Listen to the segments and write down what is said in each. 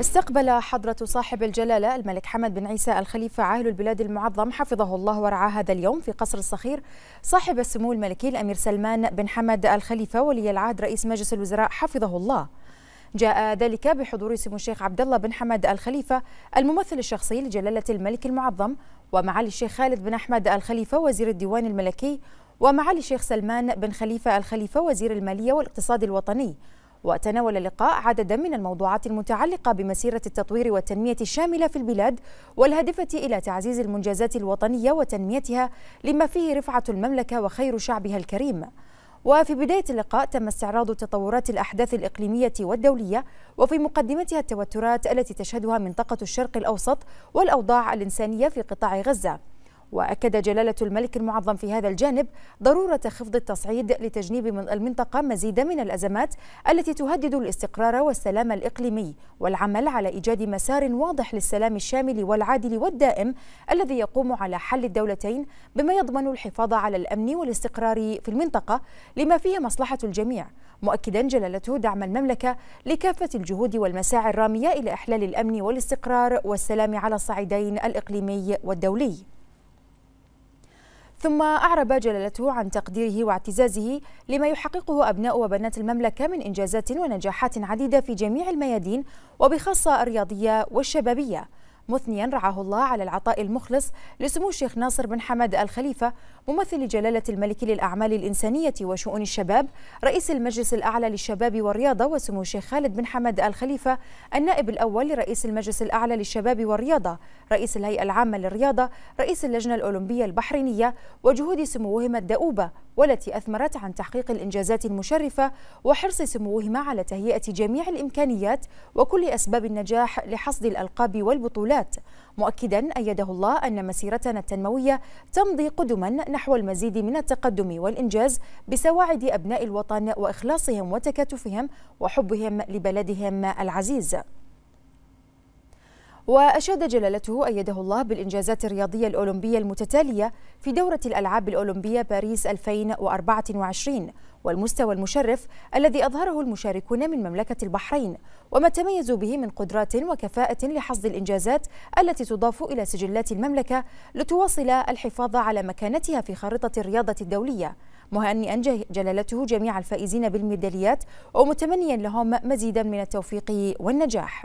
استقبل حضرة صاحب الجلالة الملك حمد بن عيسى الخليفة عاهل البلاد المعظم حفظه الله ورعاه هذا اليوم في قصر الصخير صاحب السمو الملكي الأمير سلمان بن حمد الخليفة ولي العهد رئيس مجلس الوزراء حفظه الله جاء ذلك بحضور سمو الشيخ عبد الله بن حمد الخليفة الممثل الشخصي لجلالة الملك المعظم ومعالي الشيخ خالد بن أحمد الخليفة وزير الديوان الملكي ومعالي الشيخ سلمان بن خليفة الخليفة وزير المالية والاقتصاد الوطني وتناول اللقاء عددا من الموضوعات المتعلقة بمسيرة التطوير والتنمية الشاملة في البلاد والهادفة إلى تعزيز المنجزات الوطنية وتنميتها لما فيه رفعة المملكة وخير شعبها الكريم وفي بداية اللقاء تم استعراض تطورات الأحداث الإقليمية والدولية وفي مقدمتها التوترات التي تشهدها منطقة الشرق الأوسط والأوضاع الإنسانية في قطاع غزة وأكد جلالة الملك المعظم في هذا الجانب ضرورة خفض التصعيد لتجنيب من المنطقة مزيد من الأزمات التي تهدد الاستقرار والسلام الإقليمي والعمل على إيجاد مسار واضح للسلام الشامل والعادل والدائم الذي يقوم على حل الدولتين بما يضمن الحفاظ على الأمن والاستقرار في المنطقة لما فيه مصلحة الجميع مؤكدا جلالته دعم المملكة لكافة الجهود والمساعي الرامية إلى إحلال الأمن والاستقرار والسلام على الصعيدين الإقليمي والدولي ثم أعرب جلالته عن تقديره واعتزازه لما يحققه أبناء وبنات المملكة من إنجازات ونجاحات عديدة في جميع الميادين وبخاصة الرياضية والشبابية مثنيا رعاه الله على العطاء المخلص لسمو الشيخ ناصر بن حمد الخليفة ممثل جلالة الملك للأعمال الإنسانية وشؤون الشباب رئيس المجلس الأعلى للشباب والرياضة وسمو الشيخ خالد بن حمد الخليفة النائب الأول لرئيس المجلس الأعلى للشباب والرياضة رئيس الهيئة العامة للرياضة رئيس اللجنة الأولمبية البحرينية وجهود سموهما الدؤوبة والتي أثمرت عن تحقيق الإنجازات المشرفة وحرص سموهما على تهيئة جميع الإمكانيات وكل أسباب النجاح لحصد الألقاب والبطولات المجالات مؤكدا أيده الله أن مسيرتنا التنموية تمضي قدما نحو المزيد من التقدم والإنجاز بسواعد أبناء الوطن وإخلاصهم وتكاتفهم وحبهم لبلدهم العزيز وأشاد جلالته أيده الله بالإنجازات الرياضية الأولمبية المتتالية في دورة الألعاب الأولمبية باريس 2024 والمستوى المشرف الذي أظهره المشاركون من مملكة البحرين وما تميزوا به من قدرات وكفاءة لحصد الإنجازات التي تضاف إلى سجلات المملكة لتواصل الحفاظ على مكانتها في خارطة الرياضة الدولية مهنئا جلالته جميع الفائزين بالميداليات ومتمنيا لهم مزيدا من التوفيق والنجاح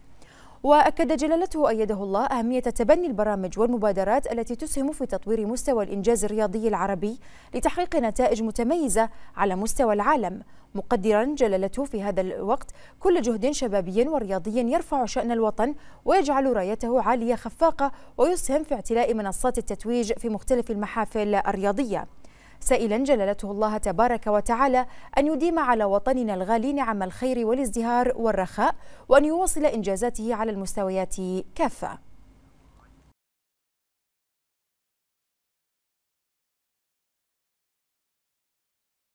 وأكد جلالته أيده الله أهمية تبني البرامج والمبادرات التي تسهم في تطوير مستوى الإنجاز الرياضي العربي لتحقيق نتائج متميزة على مستوى العالم مقدرا جلالته في هذا الوقت كل جهد شبابي ورياضي يرفع شأن الوطن ويجعل رايته عالية خفاقة ويسهم في اعتلاء منصات التتويج في مختلف المحافل الرياضية سائلا جلالته الله تبارك وتعالى أن يديم على وطننا الغالي نعم الخير والازدهار والرخاء وأن يواصل إنجازاته على المستويات كافة